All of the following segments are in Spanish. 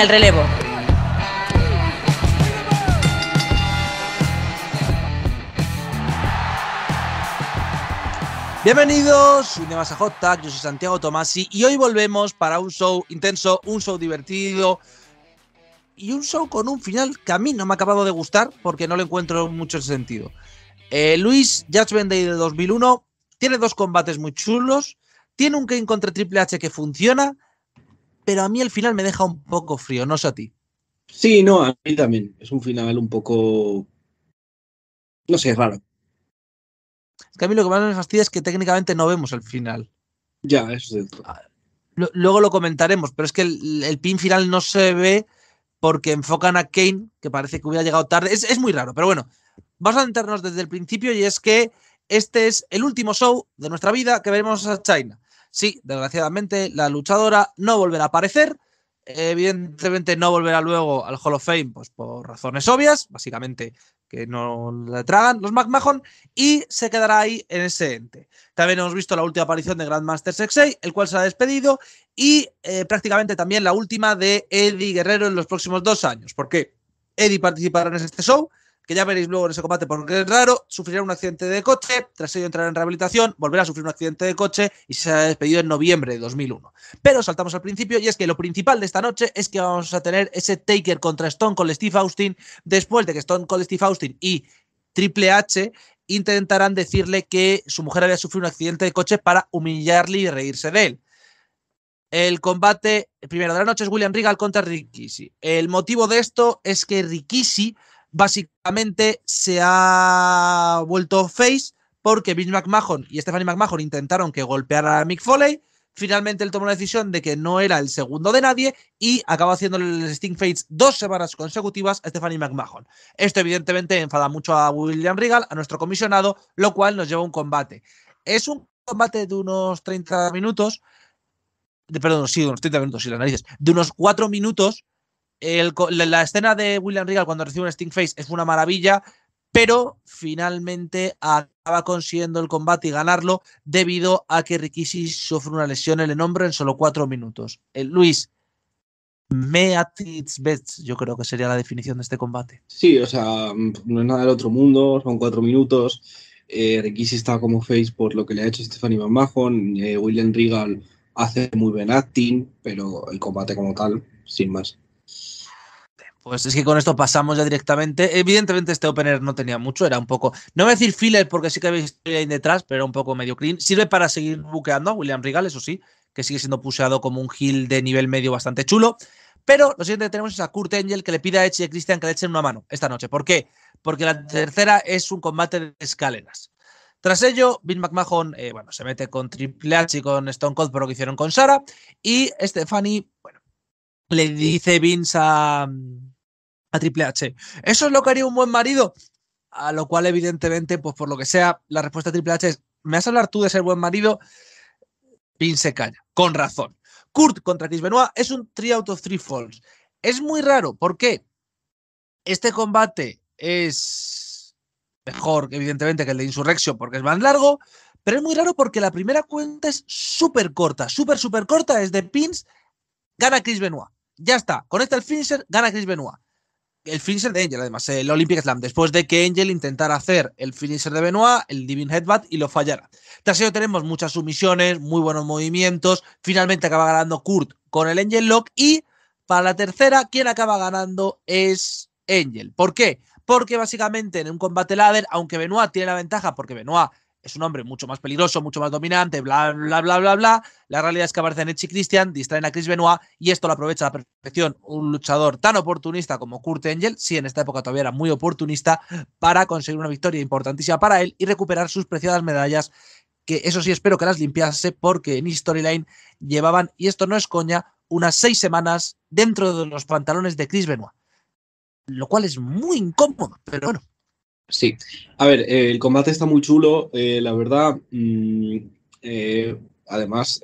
el relevo. Bienvenidos, soy más a Hot yo soy Santiago Tomasi y hoy volvemos para un show intenso, un show divertido y un show con un final que a mí no me ha acabado de gustar porque no le encuentro mucho sentido. Eh, Luis Judgment Day de 2001 tiene dos combates muy chulos, tiene un game contra Triple H que funciona, pero a mí el final me deja un poco frío, no sé a ti. Sí, no, a mí también. Es un final un poco. No sé, es raro. Es a mí lo que más me fastidia es que técnicamente no vemos el final. Ya, eso es cierto. Ah, luego lo comentaremos, pero es que el, pin final no se ve porque enfocan a Kane, que parece que hubiera llegado tarde. Es, es muy raro, pero bueno, vamos a entrarnos desde el principio y es que este es el último show de nuestra vida que veremos a China. Sí, desgraciadamente la luchadora no volverá a aparecer. Evidentemente no volverá luego al Hall of Fame, pues por razones obvias, básicamente que no la tragan los McMahon, y se quedará ahí en ese ente. También hemos visto la última aparición de Grandmaster Sexay, el cual se ha despedido, y eh, prácticamente también la última de Eddie Guerrero en los próximos dos años, porque Eddie participará en este show, que ya veréis luego en ese combate porque es raro, sufrirá un accidente de coche, tras ello entrará en rehabilitación, volverá a sufrir un accidente de coche y se ha despedido en noviembre de 2001. Pero saltamos al principio y es que lo principal de esta noche es que vamos a tener ese Taker contra Stone con Steve Austin después de que Stone con Steve Austin y Triple H intentarán decirle que su mujer había sufrido un accidente de coche para humillarle y reírse de él. El combate primero de la noche es William Regal contra Rikishi. El motivo de esto es que Rikishi básicamente se ha vuelto face porque Vince McMahon y Stephanie McMahon intentaron que golpeara a Mick Foley. Finalmente él tomó la decisión de que no era el segundo de nadie y acabó haciéndole el Sting Face dos semanas consecutivas a Stephanie McMahon. Esto evidentemente enfada mucho a William Regal, a nuestro comisionado, lo cual nos lleva a un combate. Es un combate de unos 30 minutos, de, perdón, sí, de unos 30 minutos, sí, las de unos 4 minutos la, escena de William Regal cuando recibe un Sting Face es una maravilla, pero finalmente acaba consiguiendo el combate y ganarlo debido a que Rikishi sufre una lesión en el hombro en solo cuatro minutos. Eh, Luis, me at its best, yo creo que sería la definición de este combate. Sí, o sea, no es nada del otro mundo, son cuatro minutos. Eh, Rikishi está como face por lo que le ha hecho Stephanie Van Mahon, eh, William Regal hace muy buen acting, pero el combate como tal, sin más. Pues es que con esto pasamos ya directamente. Evidentemente este opener no tenía mucho, era un poco, no voy a decir filler porque sí que había historia ahí detrás, pero era un poco medio clean. Sirve para seguir buqueando a William Regal, eso sí, que sigue siendo puseado como un heel de nivel medio bastante chulo. Pero lo siguiente que tenemos es a Kurt Angel que le pide a Edge y a Christian que le echen una mano esta noche. ¿Por qué? Porque la tercera es un combate de escaleras. Tras ello, Bill McMahon eh, bueno, se mete con Triple H y con Stone Cold por lo que hicieron con Sara. Y Stephanie, bueno, le dice Vince a, a Triple H. ¿Eso es lo que haría un buen marido? A lo cual, evidentemente, pues por lo que sea, la respuesta de Triple H es: ¿me vas a hablar tú de ser buen marido? Pin se calla, con razón. Kurt contra Chris Benoit es un 3 out of 3 falls. Es muy raro, porque Este combate es mejor, evidentemente, que el de Insurrection porque es más largo, pero es muy raro porque la primera cuenta es súper corta, súper, súper corta, es de pins, gana Chris Benoit. Ya está, conecta el finisher, gana Chris Benoit el finisher de Angel, además, el Olympic Slam, después de que Angel intentara hacer el finisher de Benoit, el Divine Headbutt y lo fallara. Tras ello tenemos muchas sumisiones, muy buenos movimientos, finalmente acaba ganando Kurt con el Angel Lock y para la tercera quien acaba ganando es Angel. ¿Por qué? Porque básicamente en un combate ladder, aunque Benoit tiene la ventaja, porque Benoit es un hombre mucho más peligroso, mucho más dominante, bla, bla, bla, bla, bla. La realidad es que aparecen Edge y Christian, distraen a Chris Benoit y esto lo aprovecha a la perfección un luchador tan oportunista como Kurt Angel, si en esta época todavía era muy oportunista, para conseguir una victoria importantísima para él y recuperar sus preciadas medallas, que eso sí espero que las limpiase porque en Storyline llevaban, y esto no es coña, unas seis semanas dentro de los pantalones de Chris Benoit. Lo cual es muy incómodo, pero bueno, Sí. A ver, eh, el combate está muy chulo, eh, la verdad. Mm, eh, además,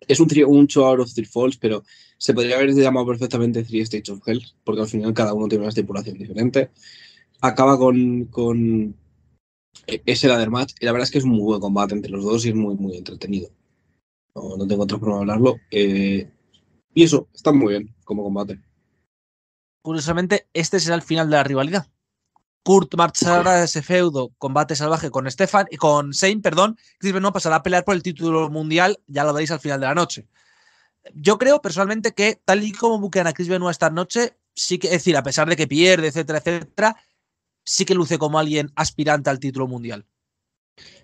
es un, un show out of three falls, pero se podría haber llamado perfectamente Three States of Hell, porque al final cada uno tiene una estipulación diferente. Acaba con, e, ese ladder match, y la verdad es que es un muy buen combate entre los dos y es muy, muy entretenido. No, tengo otro problema de hablarlo. y eso, está muy bien como combate. Curiosamente, este será el final de la rivalidad. Kurt marchará ese feudo combate salvaje con Stefan y con Shane, perdón. Chris Benoit pasará a pelear por el título mundial, ya lo veis al final de la noche. Yo creo personalmente que tal y como buquean a Chris Benoit esta noche, sí que, es decir, a pesar de que pierde, etcétera, etcétera, sí que luce como alguien aspirante al título mundial.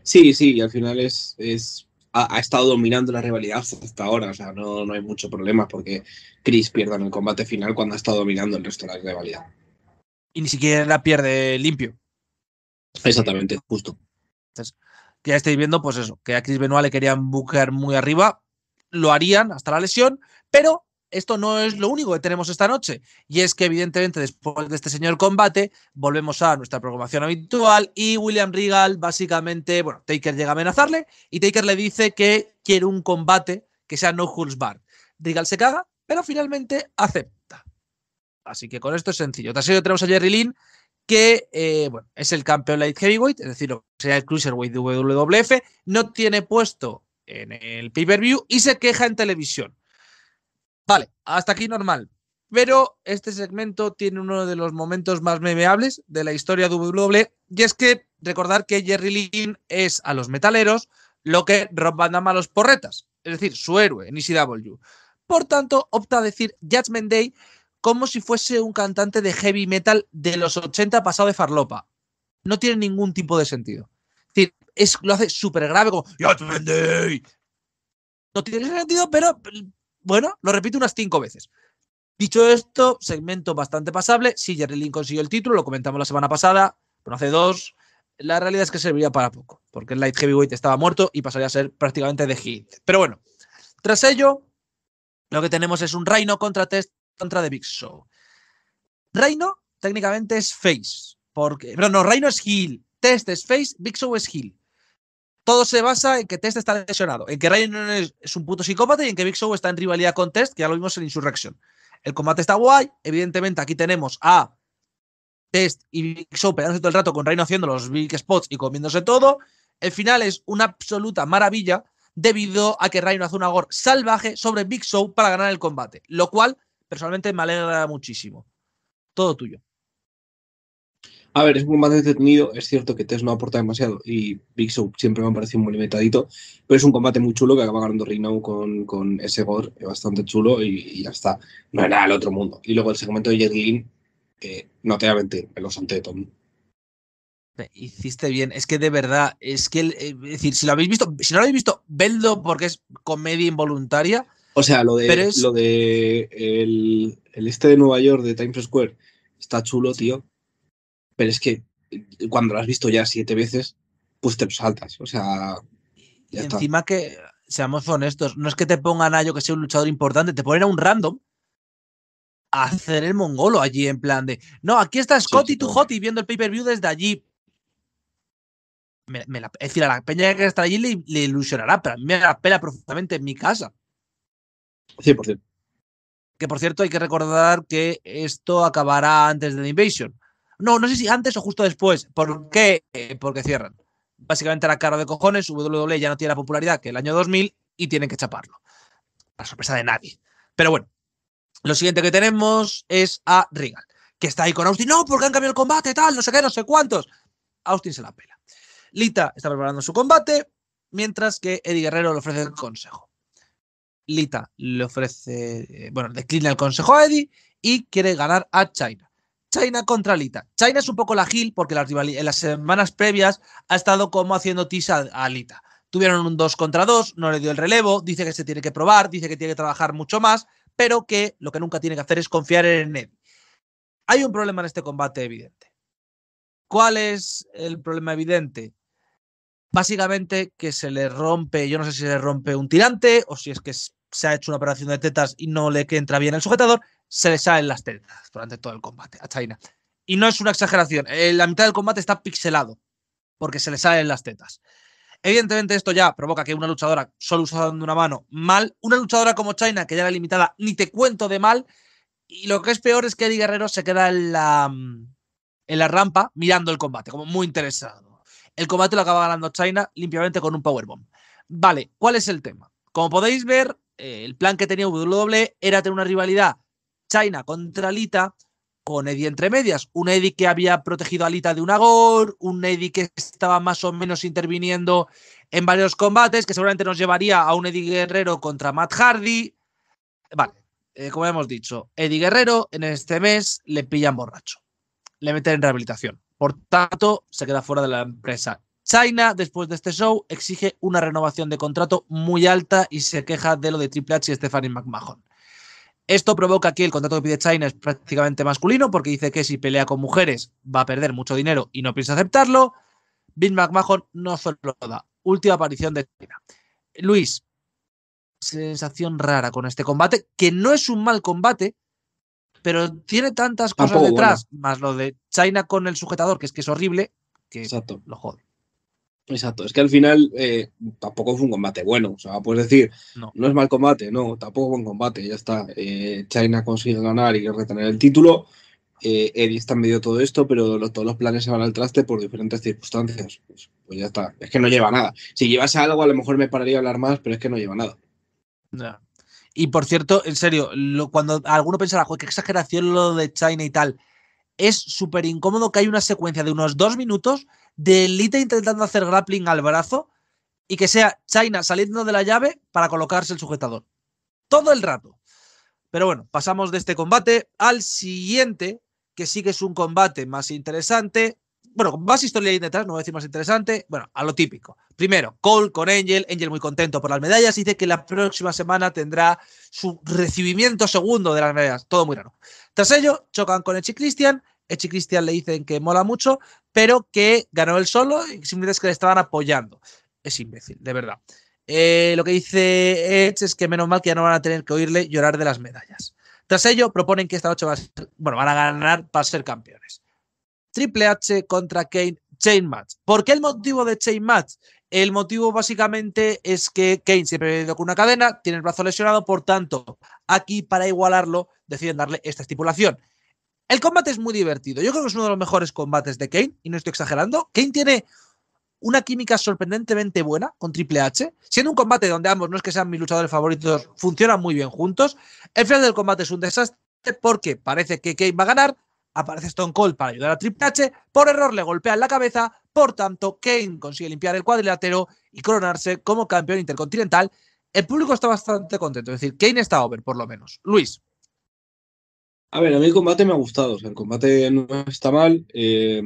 Sí, sí, al final es, es ha, estado dominando la rivalidad hasta ahora, o sea, no, no hay mucho problema porque Chris pierda en el combate final cuando ha estado dominando el resto de la rivalidad y ni siquiera la pierde limpio. Exactamente, justo. ya estáis viendo, pues eso, que a Chris Benoit le querían buscar muy arriba, lo harían hasta la lesión, pero esto no es lo único que tenemos esta noche. Y es que, evidentemente, después de este señor combate, volvemos a nuestra programación habitual y William Regal, básicamente, bueno, Taker llega a amenazarle y Taker le dice que quiere un combate que sea no Hulls Bar. Regal se caga, pero finalmente acepta. Así que con esto es sencillo. Tras ello tenemos a Jerry Lynn, que eh, es el campeón light heavyweight, es decir, sea el cruiserweight de WWF, no tiene puesto en el pay-per-view y se queja en televisión. Vale, hasta aquí normal. Pero este segmento tiene uno de los momentos más memeables de la historia de WWE y es que recordar que Jerry Lynn es a los metaleros lo que Rob Van a los porretas, es decir, su héroe en ECW. Por tanto, opta a decir Judgment Day como si fuese un cantante de heavy metal de los 80 pasado de farlopa. No tiene ningún tipo de sentido. Es decir, es, lo hace súper grave, como ¡Ya te vendí! No tiene sentido, pero bueno, lo repito unas cinco veces. Dicho esto, segmento bastante pasable. Si Jerry Lynn consiguió el título, lo comentamos la semana pasada, pero hace dos. La realidad es que serviría para poco, porque el Light Heavyweight estaba muerto y pasaría a ser prácticamente de hit. Pero bueno, tras ello, lo que tenemos es un Reino contra Test contra de Big Show. Reino técnicamente es face, porque, pero no, Reino es heel, Test es face, Big Show es heel. Todo se basa en que Test está lesionado, en que Reino es, un puto psicópata y en que Big Show está en rivalidad con Test, que ya lo vimos en Insurrection. El combate está guay, evidentemente aquí tenemos a Test y Big Show peleándose todo el rato con Reino haciendo los big spots y comiéndose todo. El final es una absoluta maravilla debido a que Reino hace un agor salvaje sobre Big Show para ganar el combate, lo cual personalmente me alegra muchísimo. Todo tuyo. A ver, es un combate entretenido. Es cierto que Tess no aporta demasiado y Big Show siempre me ha parecido muy limitadito, pero es un combate muy chulo que acaba ganando reino con, con ese gore bastante chulo y, ya está. No era el otro mundo. Y luego el segmento de Jet Lin, que no te voy a mentir, me lo Hiciste bien, es que de verdad, es que, eh, es decir, si lo habéis visto, si no lo habéis visto, vedlo porque es comedia involuntaria o sea, lo de, lo de el, este de Nueva York, de Times Square, está chulo, tío. Pero es que eh, cuando lo has visto ya siete veces, pues te saltas. O sea. encima que, seamos honestos, no es que te pongan a yo que sea un luchador importante, te ponen a un random a hacer el mongolo allí en plan de. No, aquí está Scotty tu Hotty viendo el pay-per-view desde allí. es decir, a la peña que está allí le, le, ilusionará, pero a mí me la pela profundamente en mi casa. 100%. Que por cierto, hay que recordar que esto acabará antes de The Invasion. No, no sé si antes o justo después. ¿Por qué? Eh, porque cierran. Básicamente la cara de cojones, WWE ya no tiene la popularidad que el año 2000 y tienen que chaparlo. La sorpresa de nadie. Pero bueno, lo siguiente que tenemos es a Regal, que está ahí con Austin. No, porque han cambiado el combate, tal, no sé qué, no sé cuántos. Austin se la pela. Lita está preparando su combate, mientras que Eddie Guerrero le ofrece el consejo. Lita le ofrece, eh, bueno, declina el consejo a Eddie y quiere ganar a China. China contra Lita. China es un poco la Gil porque las en las semanas previas ha estado como haciendo tisa a Lita. Tuvieron un 2 contra 2, no le dio el relevo, dice que se tiene que probar, dice que tiene que trabajar mucho más, pero que lo que nunca tiene que hacer es confiar en Eddie. Hay un problema en este combate evidente. ¿Cuál es el problema evidente? Básicamente que se le rompe, yo no sé si se le rompe un tirante o si es que se ha hecho una operación de tetas y no le entra bien el sujetador, se le salen las tetas durante todo el combate a China. Y no es una exageración, eh, la mitad del combate está pixelado porque se le salen las tetas. Evidentemente esto ya provoca que una luchadora solo usando una mano mal, una luchadora como China que ya era limitada, ni te cuento de mal, y lo que es peor es que Eddie Guerrero se queda en la, mm, en la rampa mirando el combate, como muy interesado. El combate lo acaba ganando China limpiamente con un powerbomb. Vale, ¿cuál es el tema? Como podéis ver, eh, el plan que tenía W era tener una rivalidad China contra Lita con Eddie entre medias. Un Eddie que había protegido a Lita de un agor, un Eddie que estaba más o menos interviniendo en varios combates, que seguramente nos llevaría a un Eddie Guerrero contra Matt Hardy. Vale, eh, como hemos dicho, Eddie Guerrero en este mes le pillan borracho, le meten en rehabilitación. Por tanto, se queda fuera de la empresa. China, después de este show, exige una renovación de contrato muy alta y se queja de lo de Triple H y Stephanie McMahon. Esto provoca que el contrato que pide China es prácticamente masculino porque dice que si pelea con mujeres va a perder mucho dinero y no piensa aceptarlo. Bill McMahon no solo lo da. Última aparición de China. Luis, sensación rara con este combate, que no es un mal combate, pero tiene tantas cosas detrás, más lo de China con el sujetador, que es que es horrible, que Exacto. lo jode. Exacto, es que al final eh, tampoco fue un combate bueno, o sea, puedes decir, no. es mal combate, no, tampoco fue un combate, ya está, eh, China consigue ganar y retener el título, eh, Eddie está en medio de todo esto, pero todos los planes se van al traste por diferentes circunstancias, pues, pues, ya está, es que no lleva nada, si llevase algo a lo mejor me pararía a hablar más, pero es que no lleva nada. Y por cierto, en serio, cuando alguno pensará, qué exageración lo de China y tal, es súper incómodo que hay una secuencia de unos dos minutos de intentando hacer grappling al brazo y que sea China saliendo de la llave para colocarse el sujetador. Todo el rato. Pero bueno, pasamos de este combate al siguiente, que sí que es un combate más interesante. Bueno, con más historia ahí detrás, no voy a decir más interesante. Bueno, a lo típico. Primero, Cole con Angel. Angel muy contento por las medallas. Dice que la próxima semana tendrá su recibimiento segundo de las medallas. Todo muy raro. Tras ello, chocan con Echi Christian Edge y le dicen que mola mucho, pero que ganó él solo y simplemente es que le estaban apoyando. Es imbécil, de verdad. Eh, lo que dice Edge es que menos mal que ya no van a tener que oírle llorar de las medallas. Tras ello, proponen que esta noche bueno, van a ganar para ser campeones. Triple H contra Kane, Chain Match. ¿Por qué el motivo de Chain Match? El motivo básicamente es que Kane siempre ido con una cadena, tiene el brazo lesionado, por tanto, aquí para igualarlo deciden darle esta estipulación. El combate es muy divertido. Yo creo que es uno de los mejores combates de Kane, y no estoy exagerando. Kane tiene una química sorprendentemente buena con Triple H, siendo un combate donde ambos no es que sean mis luchadores favoritos, funcionan muy bien juntos. El final del combate es un desastre porque parece que Kane va a ganar, aparece Stone Cold para ayudar a Triple H, por error le golpean la cabeza, por tanto Kane consigue limpiar el cuadrilátero y coronarse como campeón intercontinental. El público está bastante contento, es decir, Kane está over por lo menos. Luis. A ver, a mí el combate me ha gustado. O sea, el combate no está mal. Eh,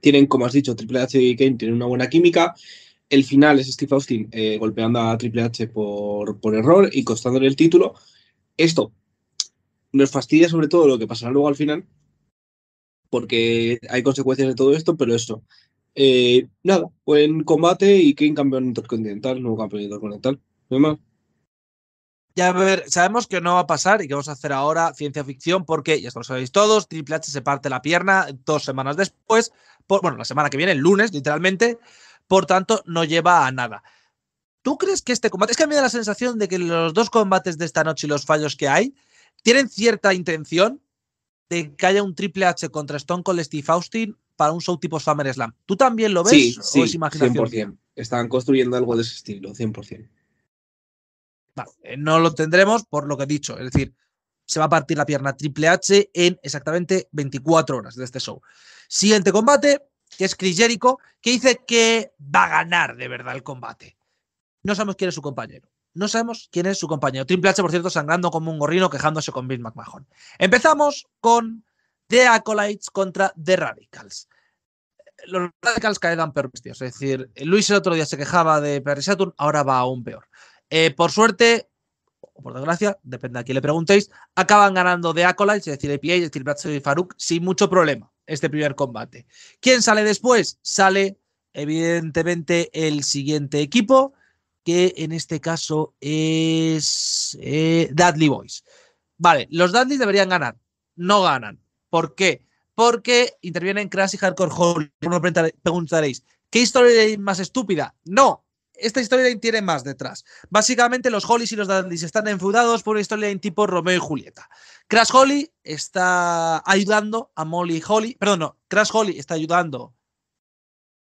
tienen, como has dicho, Triple H y Kane tienen una buena química. El final es Steve Austin eh, golpeando a Triple H por, por error y costándole el título. Esto nos fastidia sobre todo lo que pasará luego al final, porque hay consecuencias de todo esto, pero eso. Eh, nada, buen combate y Kane campeón intercontinental, nuevo campeón intercontinental. No hay más. Ya a ver, sabemos que no va a pasar y que vamos a hacer ahora ciencia ficción porque, ya esto lo sabéis todos, Triple H se parte la pierna dos semanas después, bueno, la semana que viene, el lunes, literalmente, por tanto, no lleva a nada. ¿Tú crees que este combate, es que a mí me da la sensación de que los dos combates de esta noche y los fallos que hay, tienen cierta intención de que haya un Triple H contra Stone Cold Steve Austin para un show tipo SummerSlam. ¿Tú también lo ves sí, sí, 100%. Están construyendo algo de ese estilo, 100%. Eh, no lo tendremos por lo que he dicho. Es decir, se va a partir la pierna Triple H en exactamente 24 horas de este show. Siguiente combate, que es Chris Jericho, que dice que va a ganar de verdad el combate. No sabemos quién es su compañero. No sabemos quién es su compañero. Triple H, por cierto, sangrando como un gorrino, quejándose con Bill McMahon. Empezamos con The Acolytes contra The Radicals. Los Radicals caen peor Es decir, Luis el otro día se quejaba de Perry Saturn, ahora va aún peor. Eh, por suerte, o por desgracia, depende a quién le preguntéis, acaban ganando de Acolytes, es decir, PA, es decir, y Faruk, sin mucho problema este primer combate. ¿Quién sale después? Sale, evidentemente, el siguiente equipo, que en este caso es eh, Dudley Boys. Vale, los Dudley deberían ganar, no ganan. ¿Por qué? Porque intervienen Crash y Hardcore Holly. Preguntaréis, ¿qué historia es más estúpida? No, esta historia tiene más detrás. Básicamente, los Hollies y los Dandys están enfudados por una historia en tipo Romeo y Julieta. Crash Holly está ayudando a Molly Holly. Perdón, no, Crash Holly está ayudando.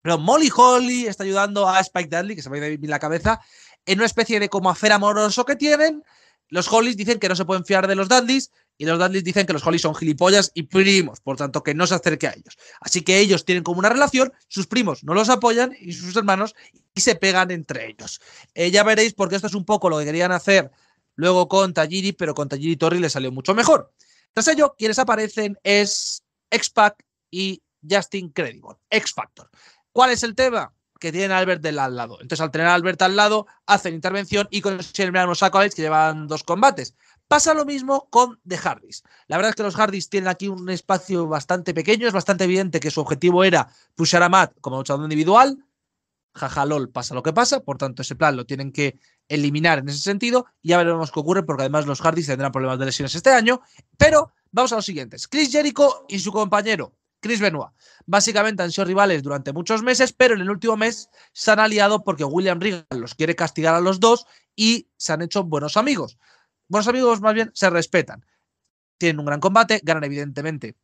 Pero Molly Holly está ayudando a Spike Dudley, que se me ha ido la cabeza, en una especie de como amoroso que tienen. Los Hollies dicen que no se pueden fiar de los Dandys y los Dudleys dicen que los Holly son gilipollas y primos, por tanto que no se acerque a ellos. Así que ellos tienen como una relación, sus primos no los apoyan y sus hermanos y se pegan entre ellos. Eh, ya veréis porque esto es un poco lo que querían hacer luego con Tajiri, pero con Tajiri Torri le salió mucho mejor. Tras ello, quienes aparecen es X-Pac y Justin Credible, X-Factor. ¿Cuál es el tema? que tienen a Albert del al lado. Entonces, al tener a Albert al lado, hacen intervención y consiguen los unos a que llevan dos combates. Pasa lo mismo con The Hardys. La verdad es que los Hardys tienen aquí un espacio bastante pequeño, es bastante evidente que su objetivo era pushar a Matt como luchador individual. jajalol, pasa lo que pasa, por tanto ese plan lo tienen que eliminar en ese sentido y ya veremos qué ocurre porque además los Hardys tendrán problemas de lesiones este año, pero vamos a los siguientes. Chris Jericho y su compañero Chris Benoit. Básicamente han sido rivales durante muchos meses, pero en el último mes se han aliado porque William Regal los quiere castigar a los dos y se han hecho buenos amigos buenos amigos, más bien, se respetan. Tienen un gran combate, ganan evidentemente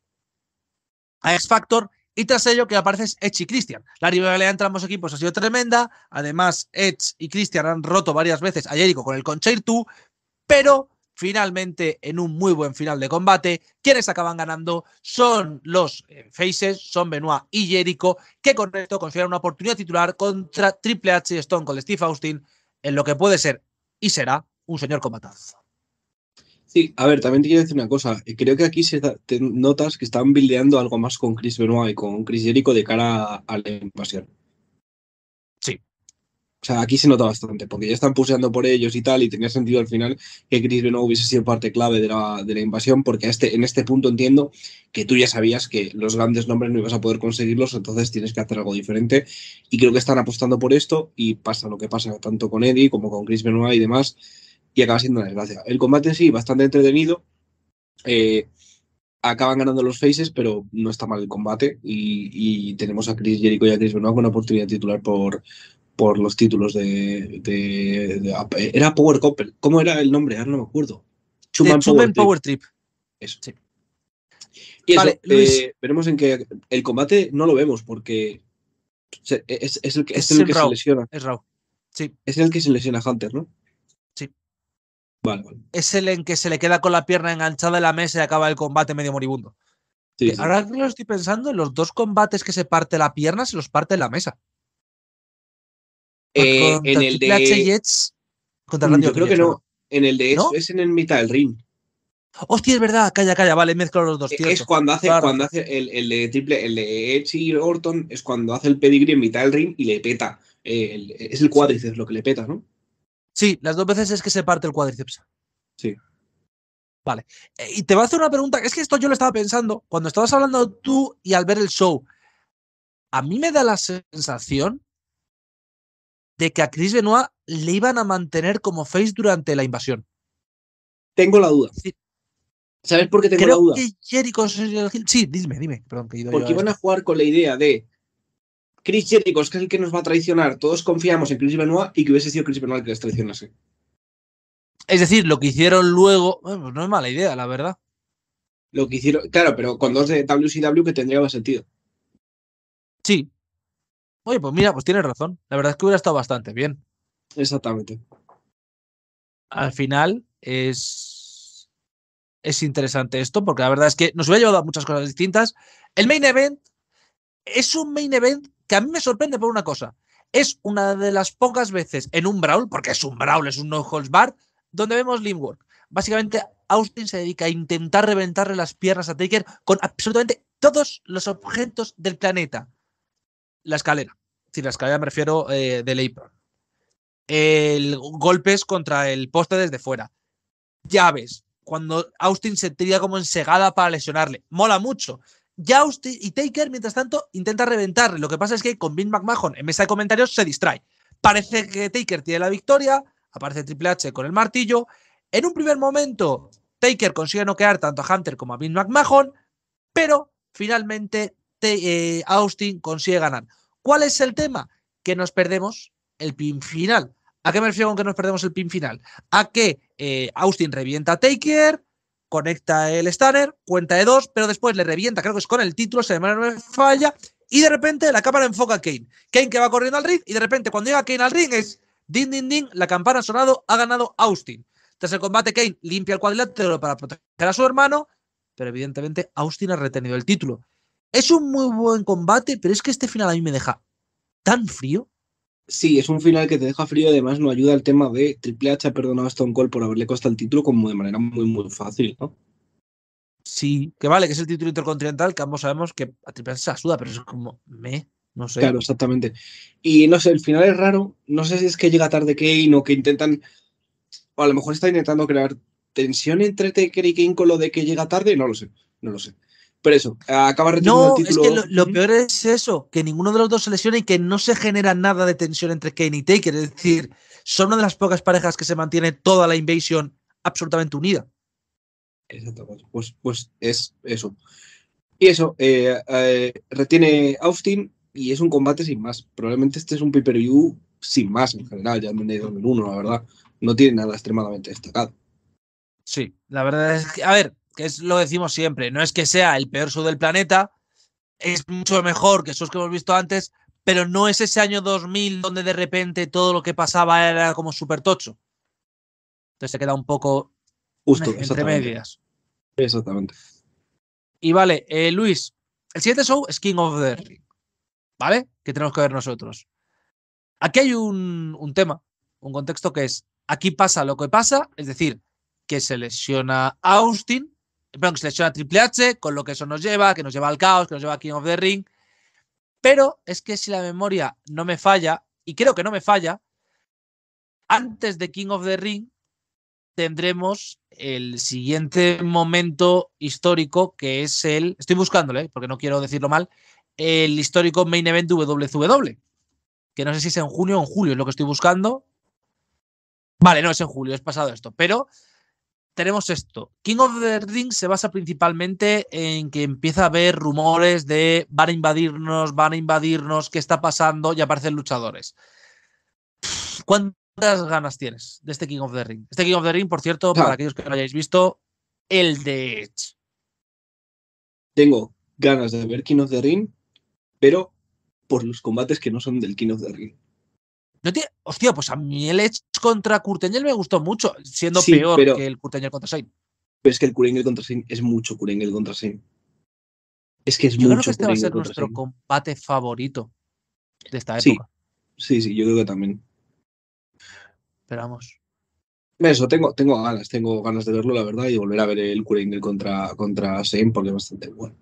a X Factor y tras ello que aparece Edge y Christian. La rivalidad entre ambos equipos ha sido tremenda. Además, Edge y Christian han roto varias veces a Jericho con el 2 pero finalmente en un muy buen final de combate, quienes acaban ganando son los eh, Faces, son Benoit y Jericho, que con esto consideran una oportunidad titular contra Triple H y Stone con Steve Austin en lo que puede ser y será un señor combatazo. Sí, a ver, también te quiero decir una cosa. Eh, creo que aquí se te notas que están bildeando algo más con Chris Benoit y con Chris Jericho de cara a la invasión. Sí. O sea, aquí se nota bastante, porque ya están puseando por ellos y tal, y tenía sentido al final que Chris Benoit hubiese sido parte clave de la, invasión, porque este, en este punto entiendo que tú ya sabías que los grandes nombres no ibas a poder conseguirlos, entonces tienes que hacer algo diferente. Y creo que están apostando por esto, y pasa lo que pasa tanto con Eddie como con Chris Benoit y demás y acaba siendo una desgracia. El combate sí, bastante entretenido. Eh, acaban ganando los faces, pero no está mal el combate. Y, tenemos a Chris Jericho y a Chris Benoit con una oportunidad titular por, por los títulos de, e. Era Power Couple. ¿Cómo era el nombre? Ahora no me acuerdo. Chuman Power, Trip. Eso. Sí. Y eh, veremos en que el combate no lo vemos porque es, el, que, se lesiona. Es Es el que se lesiona Hunter, ¿no? Es el en que se le queda con la pierna enganchada en la mesa y acaba el combate medio moribundo. Ahora que lo estoy pensando, en los dos combates que se parte la pierna se los parte en la mesa. Eh, en el de H Jets contra Yo creo que no. En el de eso es en el mitad del ring. Hostia, es verdad, calla, calla, vale, mezclo los dos. E-, es cuando hace, cuando hace el, de triple, el de Edge y Orton, es cuando hace el pedigree en mitad del ring y le peta. Eh, es el cuádriceps lo que le peta, ¿no? Sí, las dos veces es que se parte el cuádriceps. Sí. Vale. Eh, y te voy a hacer una pregunta, es que esto yo lo estaba pensando cuando estabas hablando tú y al ver el show. A mí me da la sensación de que a Chris Benoit le iban a mantener como face durante la invasión. Tengo la duda. ¿Sabes por qué tengo la duda? Que Jericho... Sí, dime, dime. Porque iban a jugar con la idea de Chris Jericho es el que nos va a traicionar. Todos confiamos en Chris Benoit y que hubiese sido Chris Benoit el que les traicionase. Es decir, lo que hicieron luego. Bueno, pues no es mala idea, la verdad. Lo que hicieron. Claro, pero con dos de WCW que tendría más sentido. Sí. Oye, pues mira, pues tienes razón. La verdad es que hubiera estado bastante bien. Exactamente. Al final es. Es interesante esto, porque la verdad es que nos hubiera llevado a muchas cosas distintas. El main event es un main event a mí me sorprende por una cosa. Es una de las pocas veces en un brawl, porque es un brawl, es un no holds bar, donde vemos Limburg. Básicamente, Austin se dedica a intentar reventarle las piernas a Taker con absolutamente todos los objetos del planeta. La escalera. Si la escalera me refiero de eh, del El golpes contra el poste desde fuera. Llaves. Cuando Austin se tira como ensegada para lesionarle. Mola mucho. Austin y Taker, mientras tanto, intenta reventar. Lo que pasa es que con Vince McMahon en mesa de comentarios se distrae. Parece que Taker tiene la victoria, aparece Triple H con el martillo. En un primer momento, Taker consigue noquear tanto a Hunter como a Vince McMahon, pero finalmente eh, Austin consigue ganar. ¿Cuál es el tema? Que nos perdemos el pin final. ¿A qué me refiero con que nos perdemos el pin final? A que eh, Austin revienta a Taker, conecta el stunner, cuenta de dos, pero después le revienta, creo que es con el título, se me falla, y de repente la cámara enfoca a Kane. Kane que va corriendo al ring, y de repente cuando llega Kane al ring es ding, ding, ding, la campana ha sonado, ha ganado Austin. Tras el combate, Kane limpia el cuadrilátero para proteger a su hermano, pero evidentemente Austin ha retenido el título. Es un muy buen combate, pero es que este final a mí me deja tan frío. Sí, es un final que te deja frío además no ayuda el tema de Triple H ha perdonado a Stone Cold por haberle costado el título como de manera muy, muy fácil, ¿no? Sí, que vale, que es el título intercontinental, que ambos sabemos que a Triple H se asuda, pero es como me, no sé. Claro, exactamente. Y no sé, el final es raro, no sé si es que llega tarde Kane o que intentan, o a lo mejor está intentando crear tensión entre Taker y Kane con lo de que llega tarde, no lo sé, no lo sé. Pero eso, acaba No, es que lo, peor es eso, que ninguno de los dos se lesiona y que no se genera nada de tensión entre Kane y Taker. Es decir, son una de las pocas parejas que se mantiene toda la invasión absolutamente unida. Exacto, pues, pues, pues es eso. Y eso, eh, eh, retiene Austin y es un combate sin más. Probablemente este es un pay-per-view sin más en general, ya en el 2001 la verdad. No tiene nada extremadamente destacado. Sí, la verdad es que, a ver, que es lo decimos siempre, no es que sea el peor show del planeta, es mucho mejor que esos que hemos visto antes, pero no es ese año 2000 donde de repente todo lo que pasaba era como súper tocho. Entonces se queda un poco Justo, entre exactamente. medias. Exactamente. Y vale, eh, Luis, el siguiente show es King of the Ring, ¿vale? Que tenemos que ver nosotros. Aquí hay un, tema, un contexto que es, aquí pasa lo que pasa, es decir, que se lesiona Austin, selecciona lesiona a Triple H, con lo que eso nos lleva, que nos lleva al caos, que nos lleva a King of the Ring. Pero es que si la memoria no me falla, y creo que no me falla, antes de King of the Ring tendremos el siguiente momento histórico, que es el, estoy buscándole, ¿eh? porque no quiero decirlo mal, el histórico main event WCW, e. que no sé si es en junio o en julio, es lo que estoy buscando. Vale, no es en julio, es pasado esto, pero tenemos esto. King of the Ring se basa principalmente en que empieza a haber rumores de van a invadirnos, van a invadirnos, qué está pasando y aparecen luchadores. ¿Cuántas ganas tienes de este King of the Ring? Este King of the Ring, por cierto, para aquellos que no lo hayáis visto, el de Edge. Tengo ganas de ver King of the Ring, pero por los combates que no son del King of the Ring. No hostia, pues a mí el Edge contra Curtengel me gustó mucho, siendo peor que el Curtengel contra Sein. Pero es que el Curtengel contra Sein es mucho Curtengel contra Sein. Es que es mucho. Yo creo que este va a ser nuestro combate favorito de esta época. Sí, sí, yo creo que también. Pero vamos. Eso, tengo, tengo ganas, tengo ganas de verlo, la verdad, y volver a ver el Kurengel contra, contra porque es bastante bueno.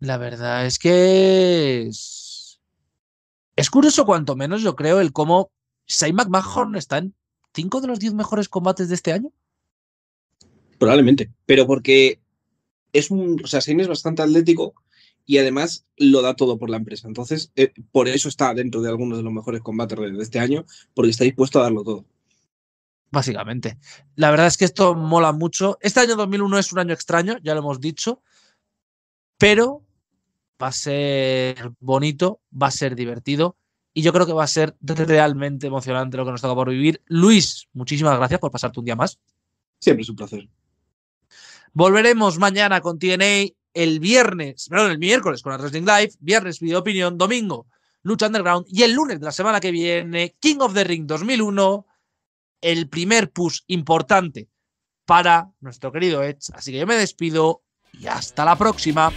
La verdad es que es es curioso, cuanto menos, yo creo, el cómo Shane McMahon está en cinco de los 10 mejores combates de este año. Probablemente, pero porque es un. O sea, es bastante atlético y además lo da todo por la empresa. Entonces, eh, por eso está dentro de algunos de los mejores combates de este año, porque está dispuesto a darlo todo. Básicamente. La verdad es que esto mola mucho. Este año 2001 es un año extraño, ya lo hemos dicho, pero va a ser bonito, va a ser divertido y yo creo que va a ser realmente emocionante lo que nos toca por vivir. Luis, muchísimas gracias por pasarte un día más. Siempre es un placer. Volveremos mañana con TNA, el viernes, perdón, el miércoles con la Wrestling Live, viernes videoopinión, opinión, domingo Lucha Underground y el lunes de la semana que viene King of the Ring 2001, el primer push importante para nuestro querido Edge. Así que yo me despido y hasta la próxima.